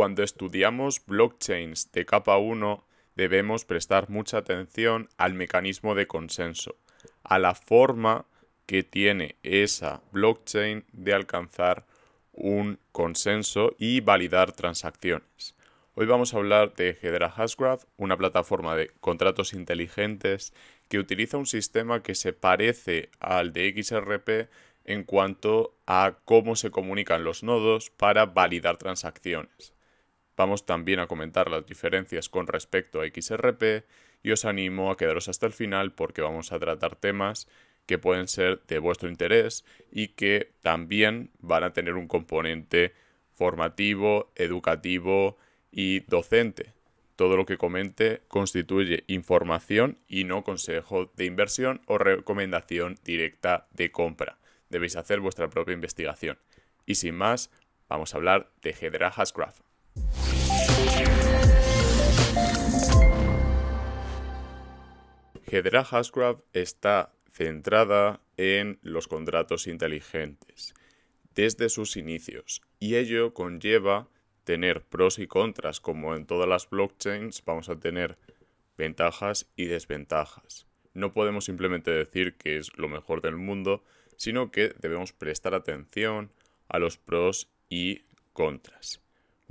Cuando estudiamos blockchains de capa 1, debemos prestar mucha atención al mecanismo de consenso, a la forma que tiene esa blockchain de alcanzar un consenso y validar transacciones. Hoy vamos a hablar de Hedera Hashgraph, una plataforma de contratos inteligentes que utiliza un sistema que se parece al de XRP en cuanto a cómo se comunican los nodos para validar transacciones. Vamos también a comentar las diferencias con respecto a XRP y os animo a quedaros hasta el final porque vamos a tratar temas que pueden ser de vuestro interés y que también van a tener un componente formativo, educativo y docente. Todo lo que comente constituye información y no consejo de inversión o recomendación directa de compra. Debéis hacer vuestra propia investigación. Y sin más, vamos a hablar de Hedera Hashgraph. Hedera Hashgraph está centrada en los contratos inteligentes desde sus inicios y ello conlleva tener pros y contras, como en todas las blockchains vamos a tener ventajas y desventajas. No podemos simplemente decir que es lo mejor del mundo, sino que debemos prestar atención a los pros y contras.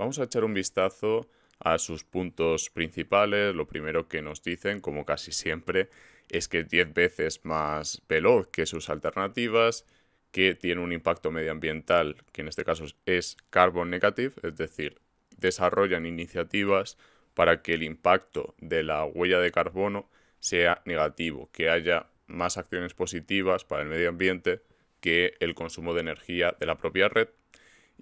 Vamos a echar un vistazo a sus puntos principales. Lo primero que nos dicen, como casi siempre, es que es 10 veces más veloz que sus alternativas, que tiene un impacto medioambiental, que en este caso es carbon negative, es decir, desarrollan iniciativas para que el impacto de la huella de carbono sea negativo, que haya más acciones positivas para el medio ambiente que el consumo de energía de la propia red.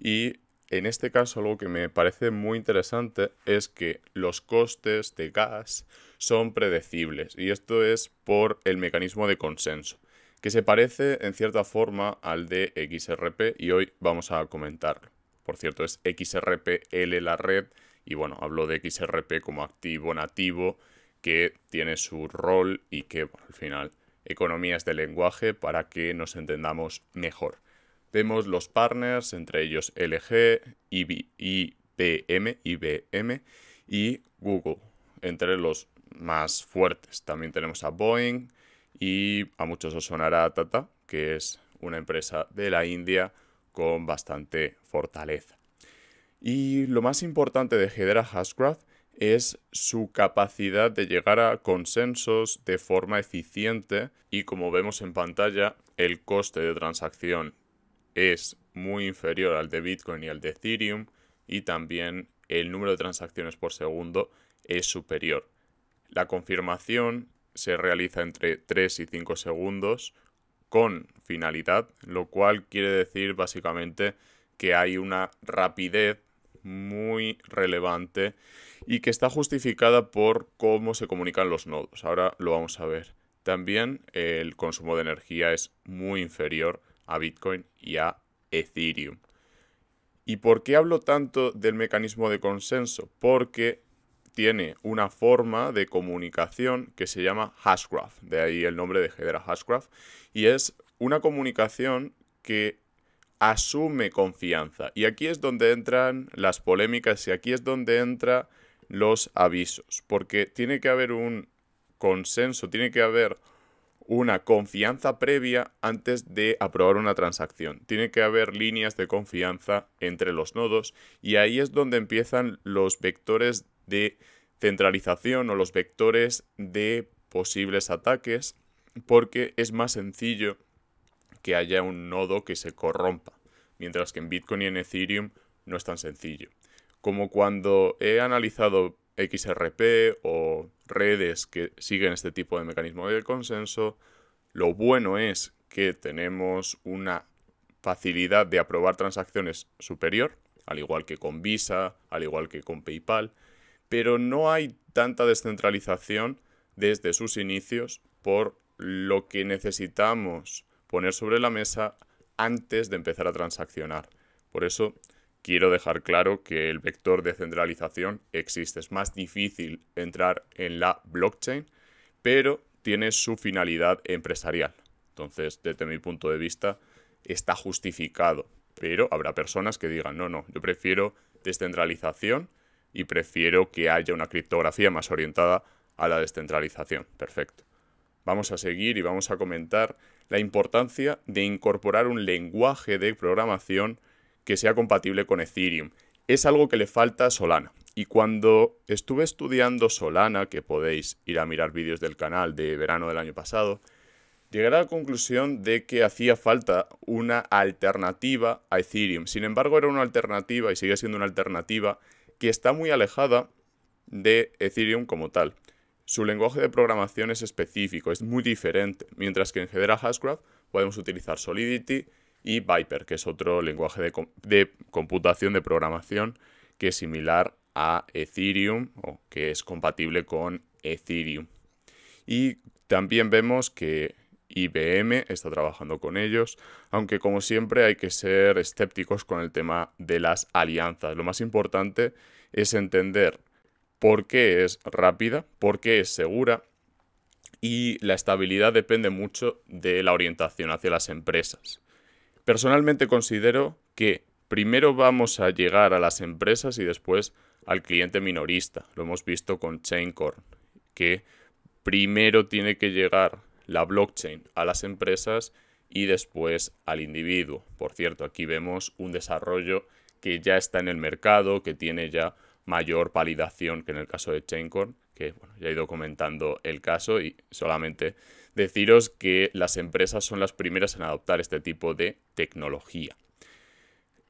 Y en este caso algo que me parece muy interesante es que los costes de gas son predecibles y esto es por el mecanismo de consenso, que se parece en cierta forma al de XRP y hoy vamos a comentarlo. Por cierto, es XRPL la red y bueno, hablo de XRP como activo nativo que tiene su rol y que al final economía es de lenguaje para que nos entendamos mejor. Vemos los partners, entre ellos LG, IBM, IBM y Google, entre los más fuertes. También tenemos a Boeing y a muchos os sonará Tata, que es una empresa de la India con bastante fortaleza. Y lo más importante de Hedera Hashgraph es su capacidad de llegar a consensos de forma eficiente y como vemos en pantalla, el coste de transacción es muy inferior al de Bitcoin y al de Ethereum y también el número de transacciones por segundo es superior. La confirmación se realiza entre 3 y 5 segundos con finalidad, lo cual quiere decir básicamente que hay una rapidez muy relevante y que está justificada por cómo se comunican los nodos. Ahora lo vamos a ver. También el consumo de energía es muy inferior a Bitcoin y a Ethereum. ¿Y por qué hablo tanto del mecanismo de consenso? Porque tiene una forma de comunicación que se llama hashgraph, de ahí el nombre de Hedera Hashgraph, y es una comunicación que asume confianza. Y aquí es donde entran las polémicas y aquí es donde entran los avisos, porque tiene que haber un consenso, tiene que haber una confianza previa antes de aprobar una transacción. Tiene que haber líneas de confianza entre los nodos y ahí es donde empiezan los vectores de centralización o los vectores de posibles ataques porque es más sencillo que haya un nodo que se corrompa, mientras que en Bitcoin y en Ethereum no es tan sencillo. Como cuando he analizado XRP o redes que siguen este tipo de mecanismo de consenso. Lo bueno es que tenemos una facilidad de aprobar transacciones superior, al igual que con Visa, al igual que con PayPal, pero no hay tanta descentralización desde sus inicios por lo que necesitamos poner sobre la mesa antes de empezar a transaccionar. Por eso Quiero dejar claro que el vector de centralización existe. Es más difícil entrar en la blockchain, pero tiene su finalidad empresarial. Entonces, desde mi punto de vista, está justificado. Pero habrá personas que digan, no, no, yo prefiero descentralización y prefiero que haya una criptografía más orientada a la descentralización. Perfecto. Vamos a seguir y vamos a comentar la importancia de incorporar un lenguaje de programación que sea compatible con Ethereum. Es algo que le falta a Solana. Y cuando estuve estudiando Solana, que podéis ir a mirar vídeos del canal de verano del año pasado, llegué a la conclusión de que hacía falta una alternativa a Ethereum. Sin embargo, era una alternativa y sigue siendo una alternativa que está muy alejada de Ethereum como tal. Su lenguaje de programación es específico, es muy diferente, mientras que en Hedera Hashgraph podemos utilizar Solidity, y Viper, que es otro lenguaje de, de computación, de programación, que es similar a Ethereum o que es compatible con Ethereum. Y también vemos que IBM está trabajando con ellos, aunque como siempre hay que ser escépticos con el tema de las alianzas. Lo más importante es entender por qué es rápida, por qué es segura y la estabilidad depende mucho de la orientación hacia las empresas. Personalmente considero que primero vamos a llegar a las empresas y después al cliente minorista. Lo hemos visto con Chaincorn, que primero tiene que llegar la blockchain a las empresas y después al individuo. Por cierto, aquí vemos un desarrollo que ya está en el mercado, que tiene ya mayor validación que en el caso de Chaincorn, que ya he ido comentando el caso y solamente deciros que las empresas son las primeras en adoptar este tipo de tecnología.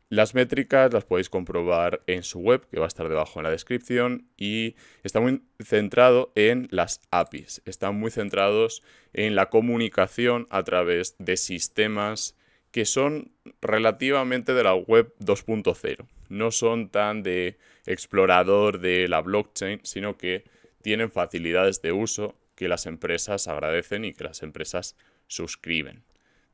Las métricas las podéis comprobar en su web, que va a estar debajo en la descripción, y está muy centrado en las APIs, están muy centrados en la comunicación a través de sistemas que son relativamente de la web 2.0. No son tan de explorador de la blockchain, sino que tienen facilidades de uso que las empresas agradecen y que las empresas suscriben.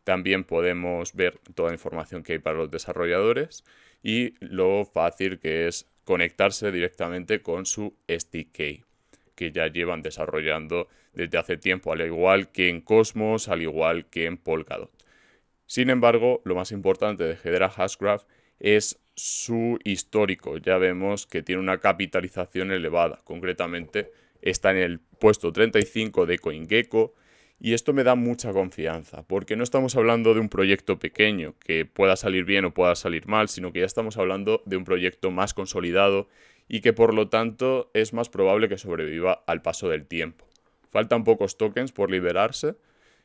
También podemos ver toda la información que hay para los desarrolladores y lo fácil que es conectarse directamente con su SDK, que ya llevan desarrollando desde hace tiempo, al igual que en Cosmos, al igual que en Polkadot. Sin embargo, lo más importante de Hedera Hashgraph es su histórico. Ya vemos que tiene una capitalización elevada, concretamente está en el puesto 35 de CoinGecko y esto me da mucha confianza, porque no estamos hablando de un proyecto pequeño que pueda salir bien o pueda salir mal, sino que ya estamos hablando de un proyecto más consolidado y que por lo tanto es más probable que sobreviva al paso del tiempo. Faltan pocos tokens por liberarse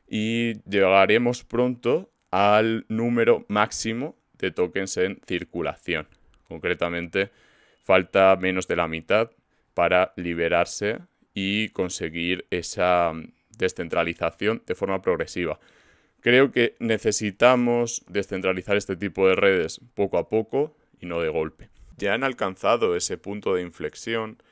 y llegaremos pronto al número máximo de tokens en circulación. Concretamente, falta menos de la mitad para liberarse y conseguir esa mm, descentralización de forma progresiva. Creo que necesitamos descentralizar este tipo de redes poco a poco y no de golpe. Ya han alcanzado ese punto de inflexión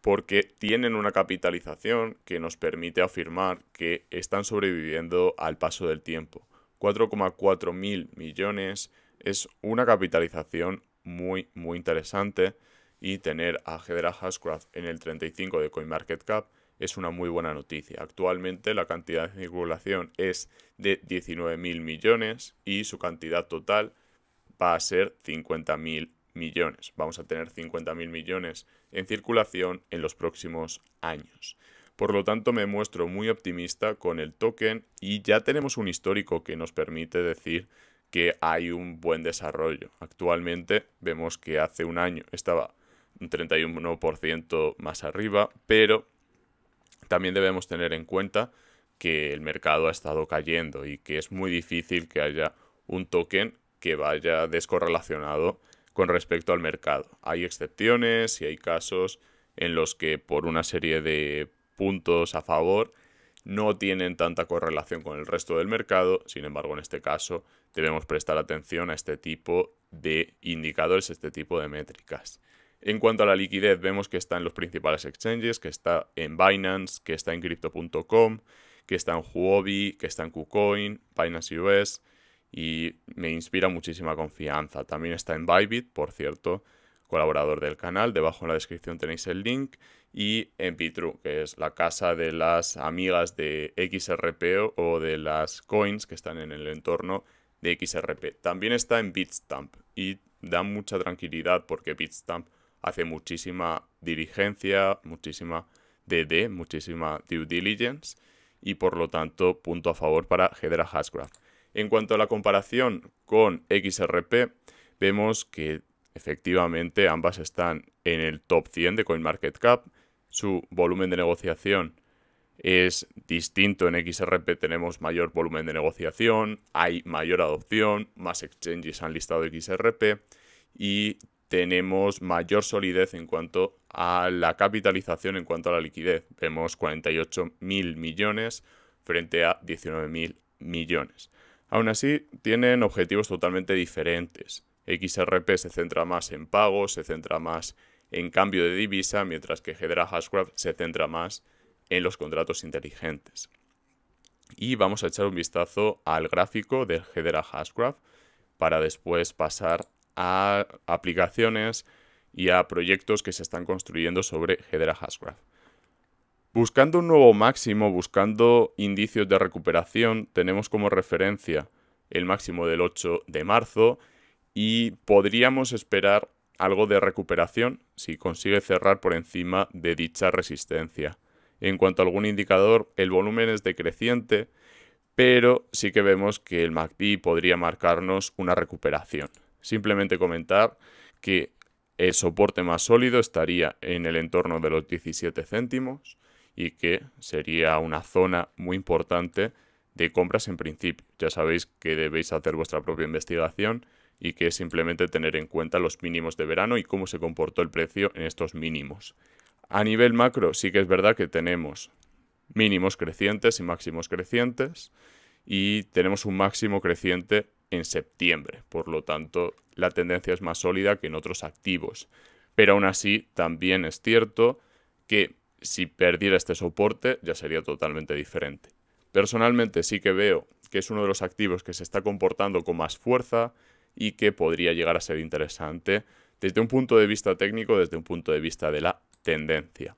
porque tienen una capitalización que nos permite afirmar que están sobreviviendo al paso del tiempo. 4,4 mil millones es una capitalización muy, muy interesante y tener a Hedera Hashgraph en el 35 de CoinMarketCap es una muy buena noticia. Actualmente la cantidad de circulación es de 19.000 millones y su cantidad total va a ser 50.000 millones. Vamos a tener 50.000 millones en circulación en los próximos años. Por lo tanto, me muestro muy optimista con el token y ya tenemos un histórico que nos permite decir que hay un buen desarrollo. Actualmente vemos que hace un año estaba un 31% más arriba, pero también debemos tener en cuenta que el mercado ha estado cayendo y que es muy difícil que haya un token que vaya descorrelacionado con respecto al mercado. Hay excepciones y hay casos en los que por una serie de puntos a favor no tienen tanta correlación con el resto del mercado, sin embargo en este caso debemos prestar atención a este tipo de indicadores, este tipo de métricas. En cuanto a la liquidez, vemos que está en los principales exchanges, que está en Binance, que está en crypto.com, que está en Huobi, que está en KuCoin, Binance US y me inspira muchísima confianza. También está en Bybit, por cierto, colaborador del canal. Debajo en la descripción tenéis el link. Y en Bitru, que es la casa de las amigas de XRP o de las coins que están en el entorno de XRP. También está en Bitstamp y da mucha tranquilidad porque Bitstamp hace muchísima diligencia, muchísima DD, muchísima due diligence y por lo tanto punto a favor para Hedera Hashgraph. En cuanto a la comparación con XRP, vemos que efectivamente ambas están en el top 100 de CoinMarketCap. Su volumen de negociación es distinto. En XRP tenemos mayor volumen de negociación, hay mayor adopción, más exchanges han listado XRP y tenemos mayor solidez en cuanto a la capitalización, en cuanto a la liquidez. Vemos 48.000 millones frente a 19.000 millones. Aún así, tienen objetivos totalmente diferentes. XRP se centra más en pagos, se centra más en cambio de divisa, mientras que Hedera Hashgraph se centra más en los contratos inteligentes. Y vamos a echar un vistazo al gráfico de Hedera Hashgraph para después pasar a aplicaciones y a proyectos que se están construyendo sobre Hedera Hashgraph. Buscando un nuevo máximo, buscando indicios de recuperación, tenemos como referencia el máximo del 8 de marzo y podríamos esperar algo de recuperación si consigue cerrar por encima de dicha resistencia. En cuanto a algún indicador, el volumen es decreciente, pero sí que vemos que el MACD podría marcarnos una recuperación. Simplemente comentar que el soporte más sólido estaría en el entorno de los 17 céntimos y que sería una zona muy importante de compras en principio. Ya sabéis que debéis hacer vuestra propia investigación y que simplemente tener en cuenta los mínimos de verano y cómo se comportó el precio en estos mínimos. A nivel macro sí que es verdad que tenemos mínimos crecientes y máximos crecientes y tenemos un máximo creciente en septiembre. Por lo tanto, la tendencia es más sólida que en otros activos. Pero aún así, también es cierto que si perdiera este soporte ya sería totalmente diferente. Personalmente sí que veo que es uno de los activos que se está comportando con más fuerza y que podría llegar a ser interesante desde un punto de vista técnico, desde un punto de vista de la tendencia.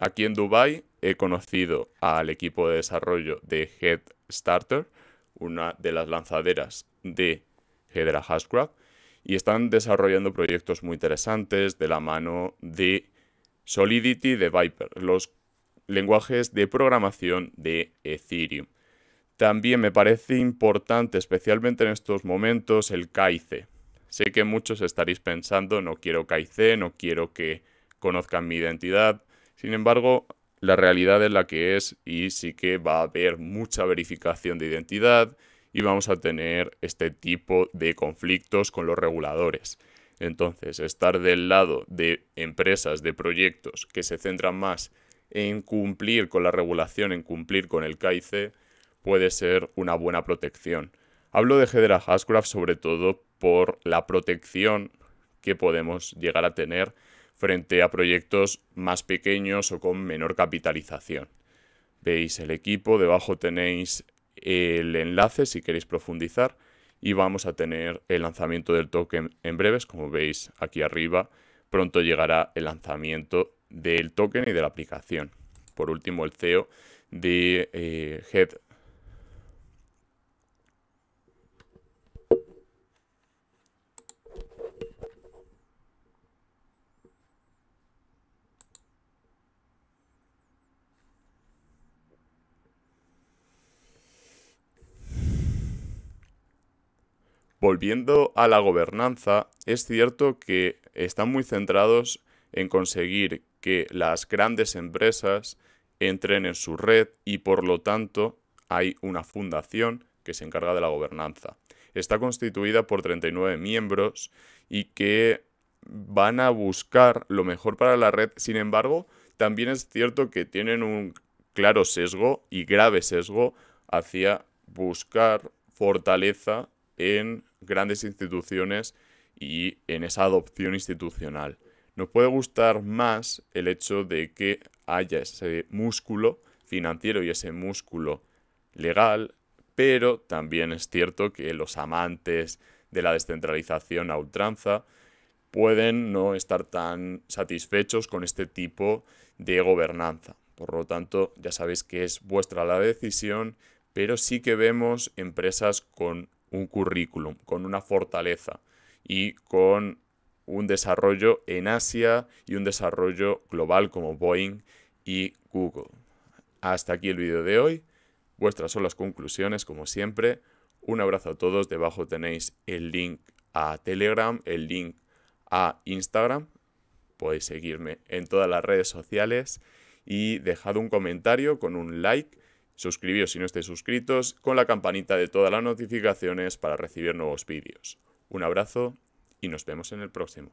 Aquí en Dubai he conocido al equipo de desarrollo de Head Starter, una de las lanzaderas de Hedera Hashgraph, y están desarrollando proyectos muy interesantes de la mano de Solidity de Viper, los lenguajes de programación de Ethereum. También me parece importante, especialmente en estos momentos, el KIC. Sé que muchos estaréis pensando, no quiero KIC, no quiero que conozcan mi identidad. Sin embargo, la realidad es la que es y sí que va a haber mucha verificación de identidad y vamos a tener este tipo de conflictos con los reguladores. Entonces, estar del lado de empresas, de proyectos que se centran más en cumplir con la regulación, en cumplir con el CAICE, puede ser una buena protección. Hablo de Hedera Hashgraph sobre todo por la protección que podemos llegar a tener frente a proyectos más pequeños o con menor capitalización. Veis el equipo, debajo tenéis el enlace si queréis profundizar y vamos a tener el lanzamiento del token en breves, como veis aquí arriba. Pronto llegará el lanzamiento del token y de la aplicación. Por último, el CEO de eh, Head Volviendo a la gobernanza, es cierto que están muy centrados en conseguir que las grandes empresas entren en su red y por lo tanto hay una fundación que se encarga de la gobernanza. Está constituida por 39 miembros y que van a buscar lo mejor para la red. Sin embargo, también es cierto que tienen un claro sesgo y grave sesgo hacia buscar fortaleza en grandes instituciones y en esa adopción institucional. Nos puede gustar más el hecho de que haya ese músculo financiero y ese músculo legal, pero también es cierto que los amantes de la descentralización a ultranza pueden no estar tan satisfechos con este tipo de gobernanza. Por lo tanto, ya sabéis que es vuestra la decisión, pero sí que vemos empresas con un currículum, con una fortaleza y con un desarrollo en Asia y un desarrollo global como Boeing y Google. Hasta aquí el vídeo de hoy. Vuestras son las conclusiones, como siempre. Un abrazo a todos. Debajo tenéis el link a Telegram, el link a Instagram. Podéis seguirme en todas las redes sociales y dejad un comentario con un like Suscribíos si no estáis suscritos con la campanita de todas las notificaciones para recibir nuevos vídeos. Un abrazo y nos vemos en el próximo.